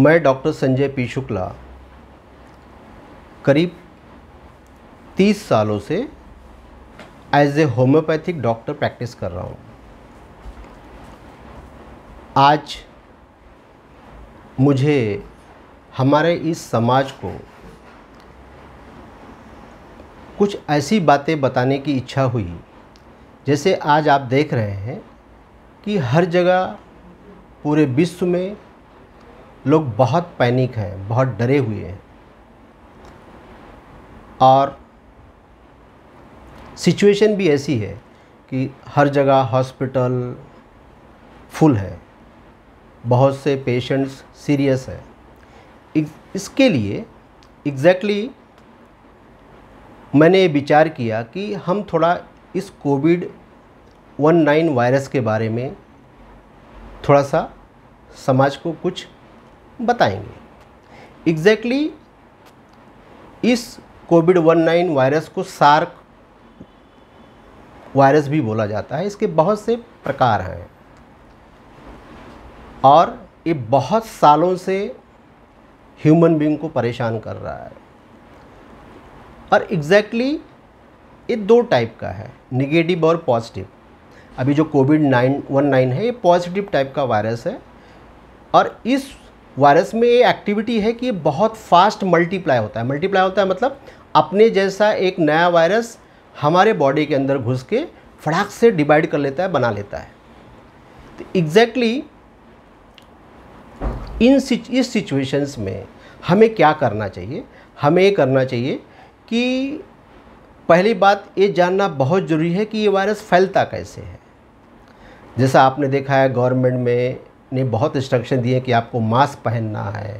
मैं doctor Sanjay P Shukla करीब तीस सालों से as a homeopathic doctor practice कर रहा हूँ आज मुझे हमारे इस समाज को कुछ ऐसी बातें बताने की इच्छा हुई जैसे आज आप देख रहे हैं कि हर जगह पूरे विश्व में लोग बहुत पैनिक हैं बहुत डरे हुए हैं और सिचुएशन भी ऐसी है कि हर जगह हॉस्पिटल फुल है बहुत से पेशेंट्स सीरियस है इसके लिए एग्जैक्टली exactly मैंने विचार किया कि हम थोड़ा इस कोविड वन नाइन वायरस के बारे में थोड़ा सा समाज को कुछ बताएंगे एग्जैक्टली exactly इस कोविड वन नाइन वायरस को सार्क वायरस भी बोला जाता है इसके बहुत से प्रकार हैं और ये बहुत सालों से ह्यूमन बींग को परेशान कर रहा है और एग्जैक्टली exactly ये दो टाइप का है निगेटिव और पॉजिटिव अभी जो कोविड नाइन वन नाइन है ये पॉजिटिव टाइप का वायरस है और इस वायरस में ये एक्टिविटी है कि ये बहुत फास्ट मल्टीप्लाई होता है मल्टीप्लाई होता है मतलब अपने जैसा एक नया वायरस हमारे बॉडी के अंदर घुस के फटाक से डिवाइड कर लेता है बना लेता है तो एग्जैक्टली इन इस सिचुएशंस में हमें क्या करना चाहिए हमें ये करना चाहिए कि पहली बात ये जानना बहुत ज़रूरी है कि ये वायरस फैलता कैसे है जैसा आपने देखा है गवर्नमेंट में ने बहुत इंस्ट्रक्शन दिए कि आपको मास्क पहनना है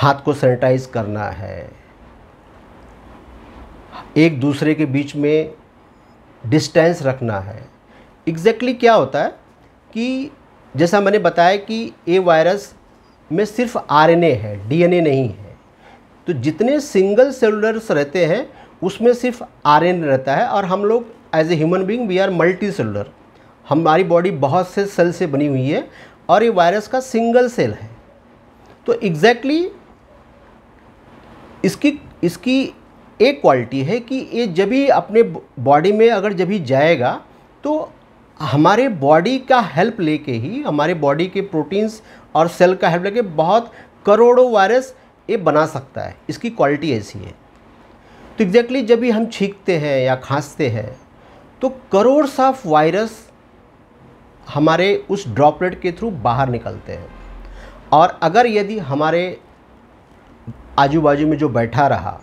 हाथ को सैनिटाइज करना है एक दूसरे के बीच में डिस्टेंस रखना है एग्जैक्टली exactly क्या होता है कि जैसा मैंने बताया कि ये वायरस में सिर्फ आरएनए है डीएनए नहीं है तो जितने सिंगल सेलुलर्स रहते हैं उसमें सिर्फ आरएनए रहता है और हम लोग as a human being we are multicellular हमारी बॉडी बहुत से सेल से बनी हुई है और ये वायरस का सिंगल सेल है तो एग्जैक्टली exactly इसकी इसकी एक क्वालिटी है कि ये जब भी अपने बॉडी में अगर जब भी जाएगा तो हमारे बॉडी का हेल्प लेके ही हमारे बॉडी के प्रोटीन्स और सेल का हेल्प लेके बहुत करोड़ों वायरस ये बना सकता है इसकी क्वालिटी ऐसी है तो एग्जैक्टली exactly जब भी हम छींकते हैं या खांसते हैं तो करोड़ साफ वायरस हमारे उस ड्रॉपलेट के थ्रू बाहर निकलते हैं और अगर यदि हमारे आजू बाजू में जो बैठा रहा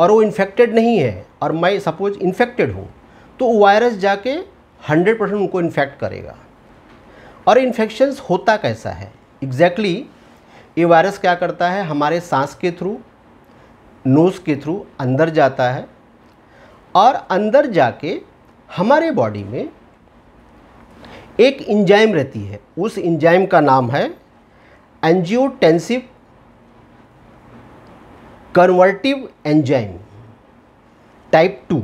और वो इन्फेक्टेड नहीं है और मैं सपोज इन्फेक्टेड हूँ तो वायरस जाके 100 परसेंट उनको इन्फेक्ट करेगा और इन्फेक्शंस होता कैसा है एग्जैक्टली exactly, ये वायरस क्या करता है हमारे सांस के थ्रू नोज़ के थ्रू अंदर जाता है और अंदर जाके हमारे बॉडी में एक इंजाइम रहती है उस इंजाइम का नाम है angiotensin converting enzyme type two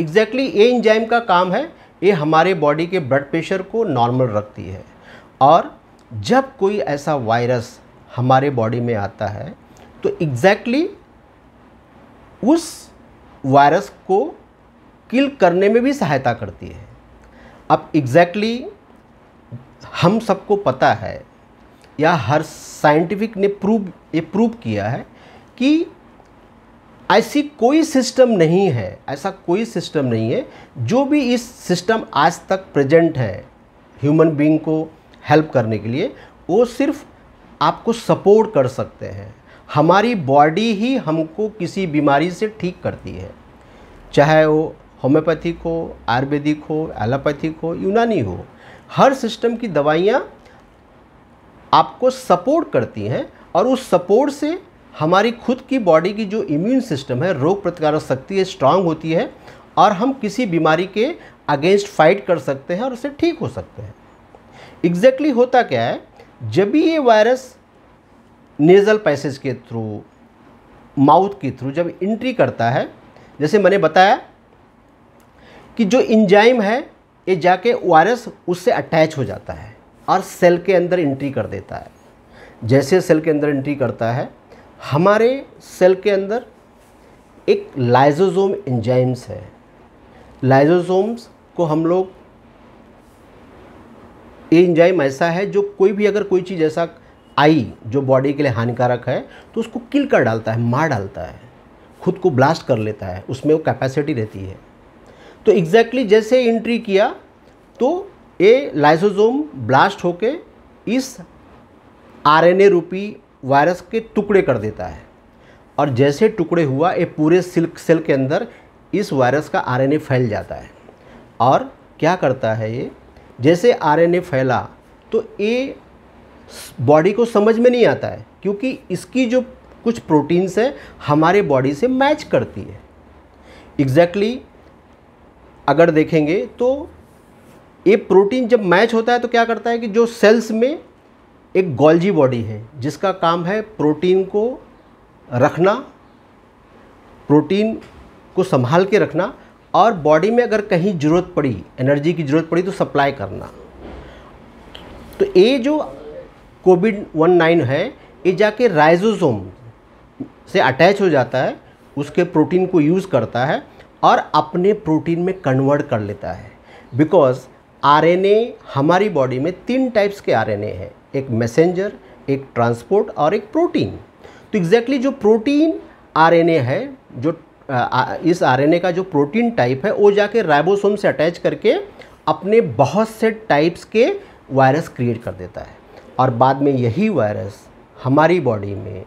exactly ये इंजाइम का काम है ये हमारे बॉडी के ब्लड प्रेशर को नॉर्मल रखती है और जब कोई ऐसा वायरस हमारे बॉडी में आता है तो एग्जैक्टली exactly उस वायरस को किल करने में भी सहायता करती है अब एग्जैक्टली exactly हम सबको पता है या हर साइंटिफिक ने प्रूव ये प्रूव किया है कि ऐसी कोई सिस्टम नहीं है ऐसा कोई सिस्टम नहीं है जो भी इस सिस्टम आज तक प्रेजेंट है ह्यूमन बीइंग को हेल्प करने के लिए वो सिर्फ आपको सपोर्ट कर सकते हैं हमारी बॉडी ही हमको किसी बीमारी से ठीक करती है चाहे वो होम्योपैथिक हो आयुर्वेदिक हो एलोपैथिक हो यूनानी हो हर सिस्टम की दवाइयाँ आपको सपोर्ट करती हैं और उस सपोर्ट से हमारी खुद की बॉडी की जो इम्यून सिस्टम है रोग प्रतिकारक शक्ति है स्ट्रांग होती है और हम किसी बीमारी के अगेंस्ट फाइट कर सकते हैं और उसे ठीक हो सकते हैं एग्जैक्टली exactly होता क्या है जब भी ये वायरस नेज़ल पैसेज के थ्रू माउथ के थ्रू जब इंट्री करता है जैसे मैंने बताया कि जो इंजाइम है ये जाके वायरस उससे अटैच हो जाता है और सेल के अंदर एंट्री कर देता है जैसे सेल के अंदर एंट्री करता है हमारे सेल के अंदर एक लाइजोजोम एंजाइम्स है लाइजोजोम्स को हम लोग ये इंजाइम ऐसा है जो कोई भी अगर कोई चीज़ ऐसा आई जो बॉडी के लिए हानिकारक है तो उसको किल कर डालता है मार डालता है खुद को ब्लास्ट कर लेता है उसमें वो कैपेसिटी रहती है तो एग्जैक्टली exactly जैसे एंट्री किया तो ये लाइसोजोम ब्लास्ट होके इस आरएनए रूपी वायरस के टुकड़े कर देता है और जैसे टुकड़े हुआ ये पूरे सिल्क सेल के अंदर इस वायरस का आरएनए फैल जाता है और क्या करता है ये जैसे आरएनए फैला तो ये बॉडी को समझ में नहीं आता है क्योंकि इसकी जो कुछ प्रोटीन्स है हमारे बॉडी से मैच करती है एग्जैक्टली exactly अगर देखेंगे तो ये प्रोटीन जब मैच होता है तो क्या करता है कि जो सेल्स में एक गोल्जी बॉडी है जिसका काम है प्रोटीन को रखना प्रोटीन को संभाल के रखना और बॉडी में अगर कहीं ज़रूरत पड़ी एनर्जी की ज़रूरत पड़ी तो सप्लाई करना तो ये जो कोविड वन नाइन है ये जाके राइजोसोम से अटैच हो जाता है उसके प्रोटीन को यूज़ करता है और अपने प्रोटीन में कन्वर्ट कर लेता है बिकॉज आरएनए हमारी बॉडी में तीन टाइप्स के आरएनए हैं एक मैसेंजर एक ट्रांसपोर्ट और एक प्रोटीन तो एग्जैक्टली exactly जो प्रोटीन आरएनए है जो इस आरएनए का जो प्रोटीन टाइप है वो जाके राइबोसोम से अटैच करके अपने बहुत से टाइप्स के वायरस क्रिएट कर देता है और बाद में यही वायरस हमारी बॉडी में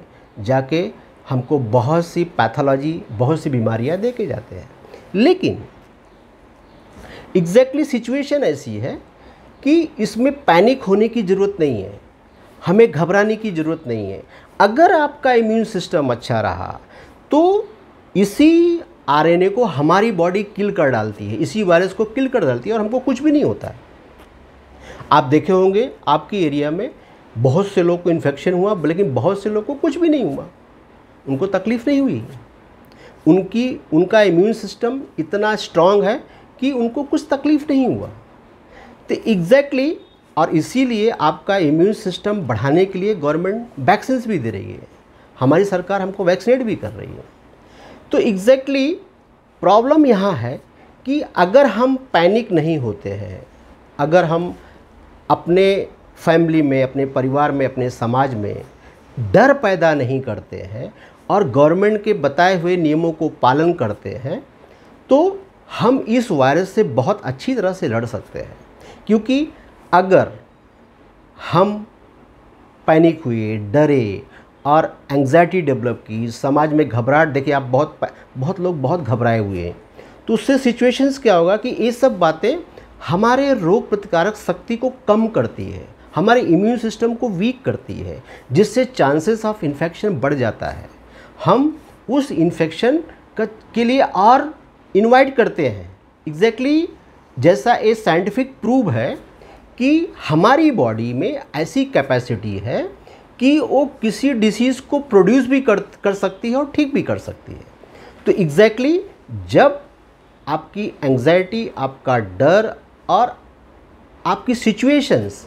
जाके हमको बहुत सी पैथोलॉजी बहुत सी बीमारियां दे के जाते हैं लेकिन एग्जैक्टली exactly सिचुएशन ऐसी है कि इसमें पैनिक होने की ज़रूरत नहीं है हमें घबराने की ज़रूरत नहीं है अगर आपका इम्यून सिस्टम अच्छा रहा तो इसी आरएनए को हमारी बॉडी किल कर डालती है इसी वायरस को किल कर डालती है और हमको कुछ भी नहीं होता है आप देखे होंगे आपकी एरिया में बहुत से लोग को इन्फेक्शन हुआ लेकिन बहुत से लोग को कुछ भी नहीं हुआ उनको तकलीफ़ नहीं हुई उनकी उनका इम्यून सिस्टम इतना स्ट्रांग है कि उनको कुछ तकलीफ़ नहीं हुआ तो एग्जैक्टली exactly और इसीलिए आपका इम्यून सिस्टम बढ़ाने के लिए गवर्नमेंट वैक्सीन्स भी दे रही है हमारी सरकार हमको वैक्सीनेट भी कर रही है तो एग्जैक्टली प्रॉब्लम यहाँ है कि अगर हम पैनिक नहीं होते हैं अगर हम अपने फैमिली में अपने परिवार में अपने समाज में डर पैदा नहीं करते हैं और गवर्नमेंट के बताए हुए नियमों को पालन करते हैं तो हम इस वायरस से बहुत अच्छी तरह से लड़ सकते हैं क्योंकि अगर हम पैनिक हुए डरे और एंग्जाइटी डेवलप की समाज में घबराहट देखिए आप बहुत बहुत लोग बहुत घबराए हुए हैं तो उससे सिचुएशंस क्या होगा कि ये सब बातें हमारे रोग प्रतिकारक शक्ति को कम करती है हमारे इम्यून सिस्टम को वीक करती है जिससे चांसेस ऑफ इन्फेक्शन बढ़ जाता है हम उस इन्फेक्शन के लिए और इनवाइट करते हैं एग्जैक्टली exactly जैसा ये साइंटिफिक प्रूव है कि हमारी बॉडी में ऐसी कैपेसिटी है कि वो किसी डिसीज़ को प्रोड्यूस भी कर कर सकती है और ठीक भी कर सकती है तो एग्जैक्टली exactly जब आपकी एंग्जाइटी आपका डर और आपकी सिचुएशंस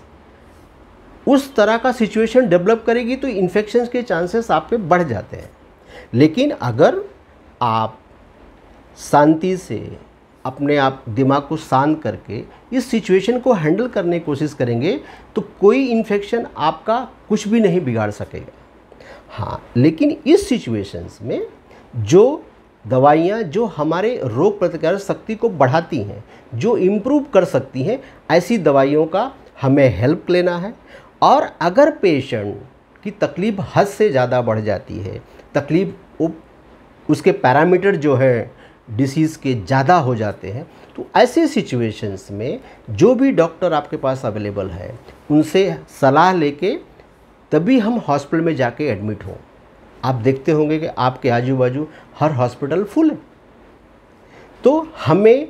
उस तरह का सिचुएशन डेवलप करेगी तो इन्फेक्शन के चांसेस आप पे बढ़ जाते हैं लेकिन अगर आप शांति से अपने आप दिमाग को शांत करके इस सिचुएशन को हैंडल करने की कोशिश करेंगे तो कोई इन्फेक्शन आपका कुछ भी नहीं बिगाड़ सकेगा हाँ लेकिन इस सिचुएशंस में जो दवाइयाँ जो हमारे रोग प्रतिकारक शक्ति को बढ़ाती हैं जो इम्प्रूव कर सकती हैं ऐसी दवाइयों का हमें हेल्प लेना है और अगर पेशेंट कि तकलीफ़ हद से ज़्यादा बढ़ जाती है तकलीफ उसके पैरामीटर जो है डिसीज़ के ज़्यादा हो जाते हैं तो ऐसे सिचुएशंस में जो भी डॉक्टर आपके पास अवेलेबल है उनसे सलाह लेके तभी हम हॉस्पिटल में जाके एडमिट हों आप देखते होंगे कि आपके आजू बाजू हर हॉस्पिटल फुल है तो हमें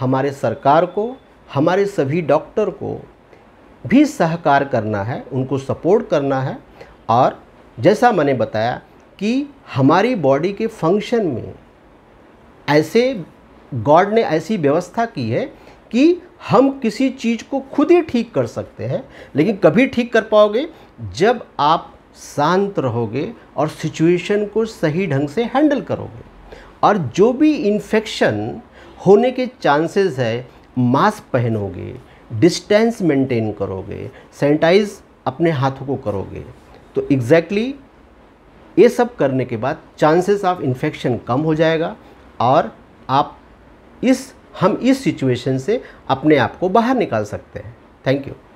हमारे सरकार को हमारे सभी डॉक्टर को भी सहकार करना है उनको सपोर्ट करना है और जैसा मैंने बताया कि हमारी बॉडी के फंक्शन में ऐसे गॉड ने ऐसी व्यवस्था की है कि हम किसी चीज़ को खुद ही ठीक कर सकते हैं लेकिन कभी ठीक कर पाओगे जब आप शांत रहोगे और सिचुएशन को सही ढंग से हैंडल करोगे और जो भी इन्फेक्शन होने के चांसेस है मास्क पहनोगे डिस्टेंस मेंटेन करोगे सैनिटाइज अपने हाथों को करोगे तो एग्जैक्टली exactly ये सब करने के बाद चांसेस ऑफ इन्फेक्शन कम हो जाएगा और आप इस हम इस सिचुएशन से अपने आप को बाहर निकाल सकते हैं थैंक यू